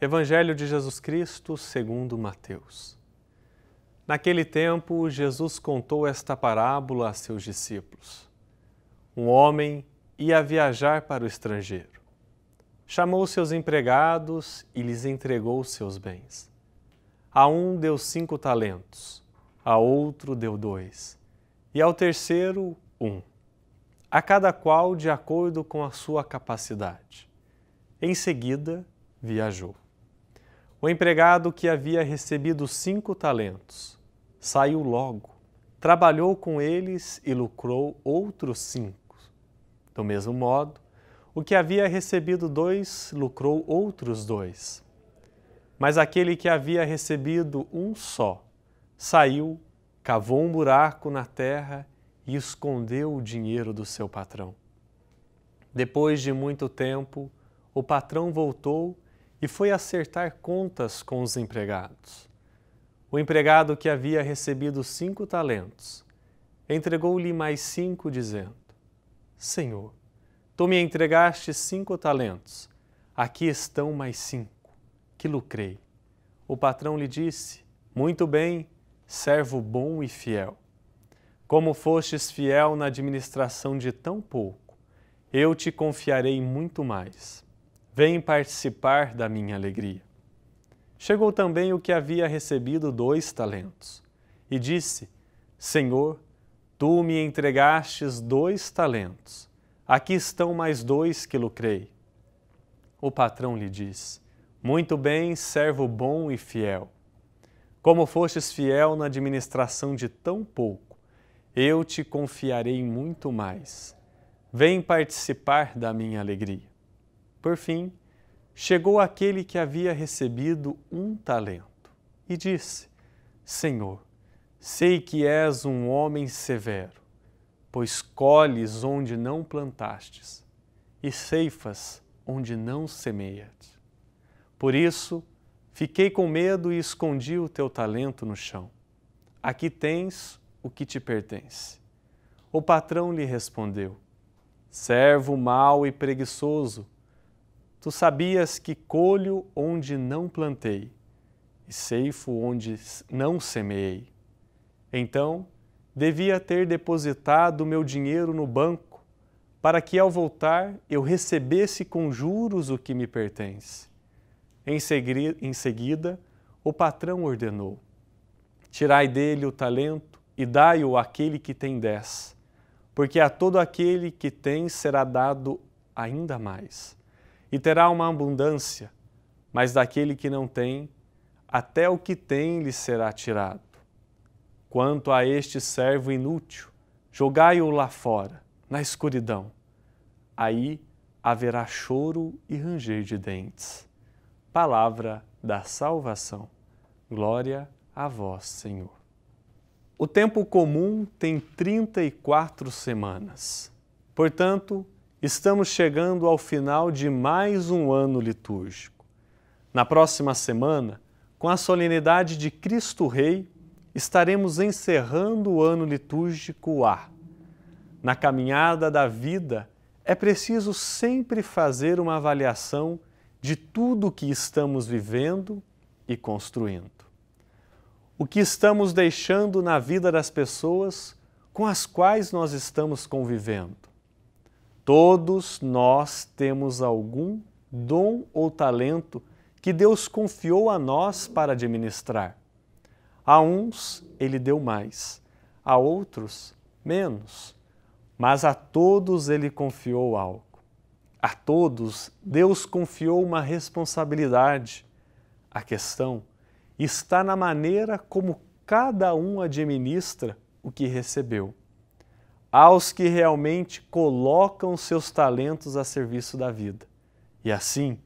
Evangelho de Jesus Cristo, segundo Mateus. Naquele tempo, Jesus contou esta parábola a seus discípulos. Um homem ia viajar para o estrangeiro. Chamou seus empregados e lhes entregou seus bens. A um deu cinco talentos, a outro deu dois, e ao terceiro, um. A cada qual de acordo com a sua capacidade. Em seguida, viajou. O empregado que havia recebido cinco talentos saiu logo, trabalhou com eles e lucrou outros cinco. Do mesmo modo, o que havia recebido dois lucrou outros dois. Mas aquele que havia recebido um só saiu, cavou um buraco na terra e escondeu o dinheiro do seu patrão. Depois de muito tempo, o patrão voltou e foi acertar contas com os empregados. O empregado que havia recebido cinco talentos entregou-lhe mais cinco, dizendo: Senhor, tu me entregaste cinco talentos, aqui estão mais cinco, que lucrei. O patrão lhe disse: Muito bem, servo bom e fiel. Como fostes fiel na administração de tão pouco, eu te confiarei muito mais Vem participar da minha alegria. Chegou também o que havia recebido dois talentos e disse: Senhor, tu me entregastes dois talentos. Aqui estão mais dois que lucrei. O patrão lhe disse: Muito bem, servo bom e fiel. Como fostes fiel na administração de tão pouco, eu te confiarei muito mais. Vem participar da minha alegria. Por fim, chegou aquele que havia recebido um talento e disse: Senhor, sei que és um homem severo, pois colhes onde não plantastes e ceifas onde não semeias. Por isso, fiquei com medo e escondi o teu talento no chão. Aqui tens o que te pertence. O patrão lhe respondeu: Servo mau e preguiçoso, Tu sabias que colho onde não plantei e ceifo onde não semeei. Então, devia ter depositado meu dinheiro no banco, para que ao voltar eu recebesse com juros o que me pertence. Em, em seguida, o patrão ordenou: Tirai dele o talento e dai-o àquele que tem dez, porque a todo aquele que tem será dado ainda mais e terá uma abundância, mas daquele que não tem, até o que tem lhe será tirado. Quanto a este servo inútil, jogai-o lá fora, na escuridão. Aí haverá choro e ranger de dentes. Palavra da salvação. Glória a vós, Senhor. O tempo comum tem 34 semanas. Portanto, Estamos chegando ao final de mais um ano litúrgico. Na próxima semana, com a solenidade de Cristo Rei, estaremos encerrando o ano litúrgico A. Na caminhada da vida, é preciso sempre fazer uma avaliação de tudo o que estamos vivendo e construindo. O que estamos deixando na vida das pessoas com as quais nós estamos convivendo. Todos nós temos algum dom ou talento que Deus confiou a nós para administrar. A uns ele deu mais, a outros menos, mas a todos ele confiou algo. A todos Deus confiou uma responsabilidade. A questão está na maneira como cada um administra o que recebeu aos que realmente colocam seus talentos a serviço da vida e assim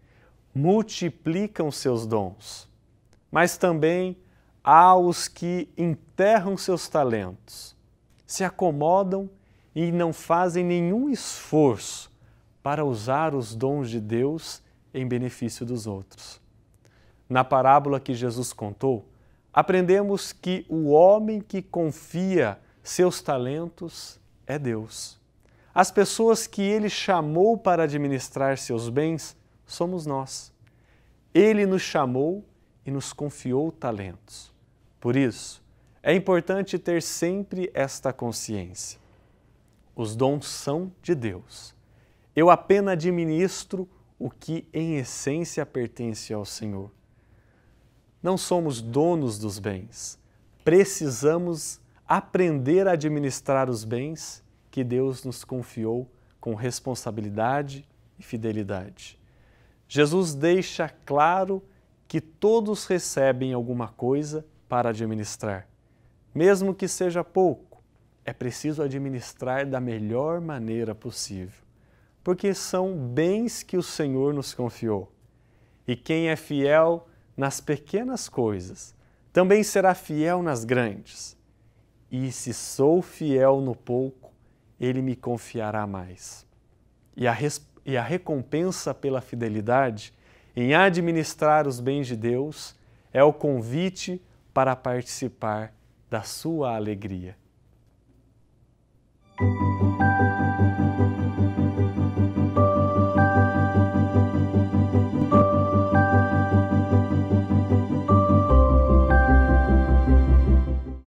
multiplicam seus dons. Mas também aos que enterram seus talentos, se acomodam e não fazem nenhum esforço para usar os dons de Deus em benefício dos outros. Na parábola que Jesus contou, aprendemos que o homem que confia seus talentos é Deus. As pessoas que Ele chamou para administrar seus bens somos nós. Ele nos chamou e nos confiou talentos. Por isso, é importante ter sempre esta consciência. Os dons são de Deus. Eu apenas administro o que em essência pertence ao Senhor. Não somos donos dos bens. Precisamos aprender a administrar os bens que Deus nos confiou com responsabilidade e fidelidade. Jesus deixa claro que todos recebem alguma coisa para administrar. Mesmo que seja pouco, é preciso administrar da melhor maneira possível, porque são bens que o Senhor nos confiou. E quem é fiel nas pequenas coisas também será fiel nas grandes e se sou fiel no pouco, ele me confiará mais. E a, e a recompensa pela fidelidade em administrar os bens de Deus é o convite para participar da sua alegria.